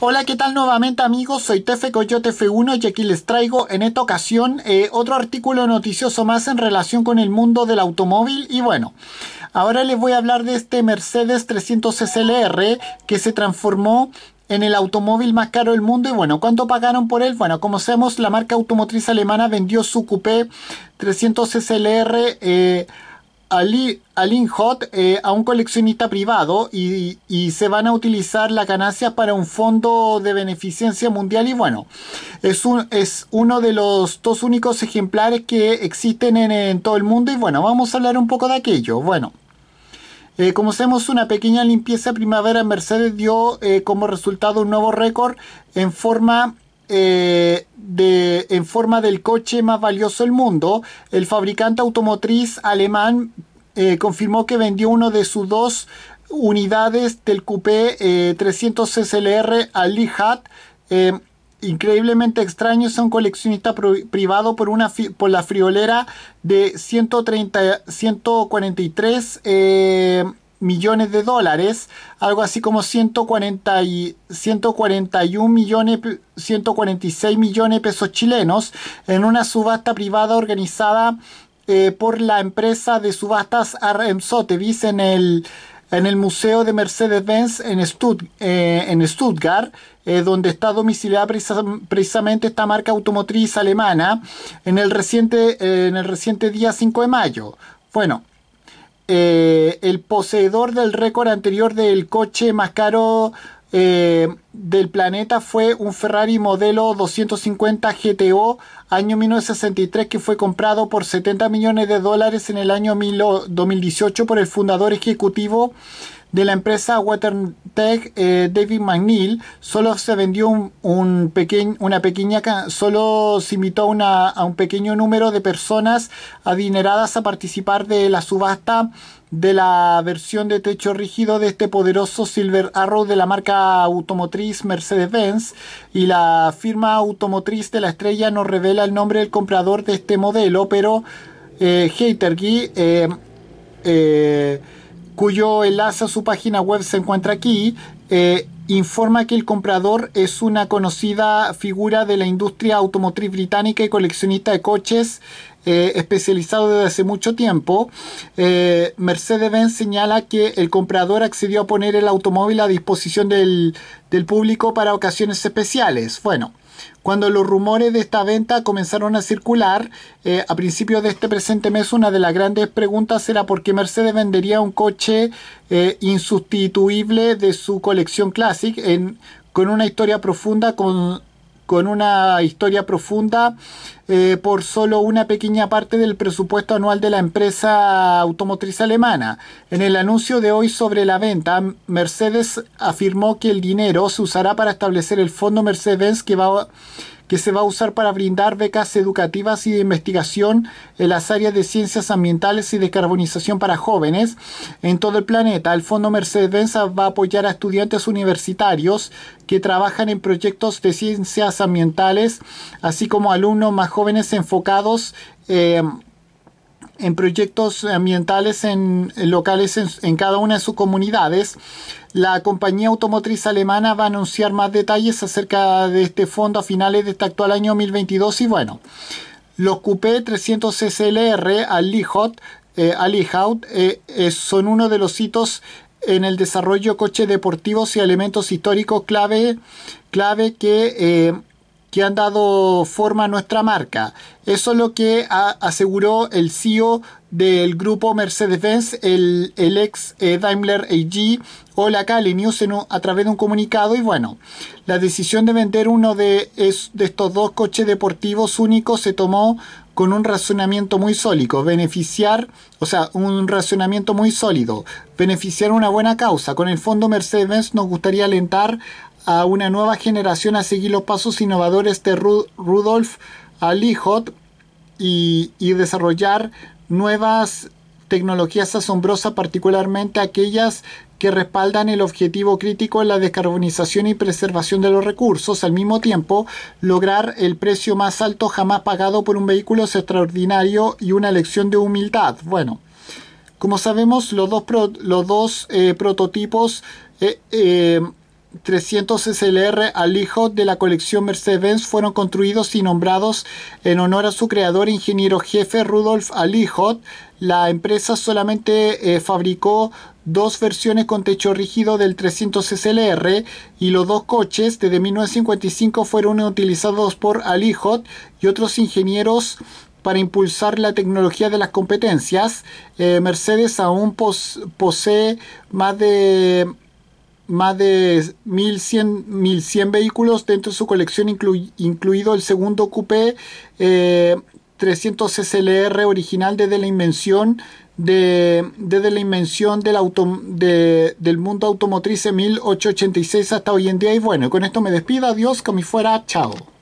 Hola, ¿qué tal nuevamente amigos? Soy Tefe Coyote F1 y aquí les traigo en esta ocasión eh, otro artículo noticioso más en relación con el mundo del automóvil y bueno, ahora les voy a hablar de este Mercedes 300 SLR que se transformó en el automóvil más caro del mundo y bueno, ¿cuánto pagaron por él? Bueno, como sabemos la marca automotriz alemana vendió su coupé 300 SLR Alin hot eh, a un coleccionista privado y, y, se van a utilizar las ganancias para un fondo de beneficencia mundial y bueno, es, un, es uno de los dos únicos ejemplares que existen en, todo el mundo y bueno, vamos a hablar un poco de aquello. Bueno. Eh, como hacemos una pequeña limpieza primavera, Mercedes dio eh, como resultado un nuevo récord en forma de, en forma del coche más valioso del mundo, el fabricante automotriz alemán eh, confirmó que vendió uno de sus dos unidades del coupé 300 SLR a Lee increíblemente extraño es un coleccionista privado por, una por la friolera de 130, 143 eh, millones de dólares, algo así como 140 141 millones, 146 millones de pesos chilenos, en una subasta privada organizada eh, por la empresa de subastas RM Sotheby's en el, en el Museo de Mercedes-Benz en, eh, en, Stuttgart, eh, donde está domiciliada precisamente esta marca automotriz alemana en el reciente, en el reciente día 5 de mayo. Bueno, el poseedor del récord anterior del coche más caro eh, del planeta fue un Ferrari modelo 250 GTO año 1963 que fue comprado por 70 millones de dólares en el año 2018 por el fundador ejecutivo de la empresa WaterTech eh, David McNeil, solo se vendió un, pequeño, una pequeña, solo se invitó a un pequeño número de personas adineradas a participar de la subasta de la versión de techo rígido de este poderoso Silver Arrow de la marca automotriz Mercedes-Benz y la firma automotriz de la estrella nos revela el nombre del comprador de este modelo, pero eh, cuyo enlace a su página web se encuentra aquí, eh, informa que el comprador es una conocida figura de la industria automotriz británica y coleccionista de coches eh, especializado desde hace mucho tiempo. Eh, Mercedes-Benz señala que el comprador accedió a poner el automóvil a disposición del, del público para ocasiones especiales. Bueno, cuando los rumores de esta venta comenzaron a circular, eh, a principios de este presente mes, una de las grandes preguntas era por qué Mercedes vendería un coche eh, insustituible de su colección Classic en, con una historia profunda con, con una historia profunda eh, por solo una pequeña parte del presupuesto anual de la empresa automotriz alemana. En el anuncio de hoy sobre la venta, Mercedes afirmó que el dinero se usará para establecer el fondo Mercedes que va a que se va a usar para brindar becas educativas y de investigación en las áreas de ciencias ambientales y descarbonización para jóvenes en todo el planeta. El Fondo Mercedes-Benz va a apoyar a estudiantes universitarios que trabajan en proyectos de ciencias ambientales, así como alumnos más jóvenes enfocados en eh, en proyectos ambientales en, locales en, cada una de sus comunidades. La compañía automotriz alemana va a anunciar más detalles acerca de este fondo a finales de este actual año 2022 y bueno, los Coupé 300 SLR Alihaut eh, eh son uno de los hitos en el desarrollo de coches deportivos y elementos históricos clave, clave que eh, que han dado forma a nuestra marca. Eso es lo que aseguró el CEO del grupo Mercedes-Benz, el, ex eh, Daimler AG o la News a través de un comunicado. Y bueno, la decisión de vender uno de, de estos dos coches deportivos únicos se tomó con un razonamiento muy sólido, beneficiar, o sea, un razonamiento muy sólido, beneficiar una buena causa. Con el fondo Mercedes-Benz nos gustaría alentar a una nueva generación a seguir los pasos innovadores de Rudolf Alijot y, y desarrollar nuevas tecnologías asombrosas, particularmente aquellas que respaldan el objetivo crítico de la descarbonización y preservación de los recursos. Al mismo tiempo, lograr el precio más alto jamás pagado por un vehículo es extraordinario y una lección de humildad. Bueno, como sabemos, los dos, los dos eh, prototipos eh, eh, 300 SLR hijo de la colección Mercedes-Benz fueron construidos y nombrados en honor a su creador, ingeniero jefe Rudolf Alijot. La empresa solamente eh, fabricó dos versiones con techo rígido del 300 SLR y los dos coches desde 1955 fueron utilizados por Alijot y otros ingenieros para impulsar la tecnología de las competencias. Eh, Mercedes aún posee más de más de 1100, vehículos dentro de su colección, incluido el segundo coupé 300 SLR original desde la invención de, desde la invención del, auto, del mundo automotriz en 1886 hasta hoy en día. Y bueno, con esto me despido. Adiós, que me fuera. Chao.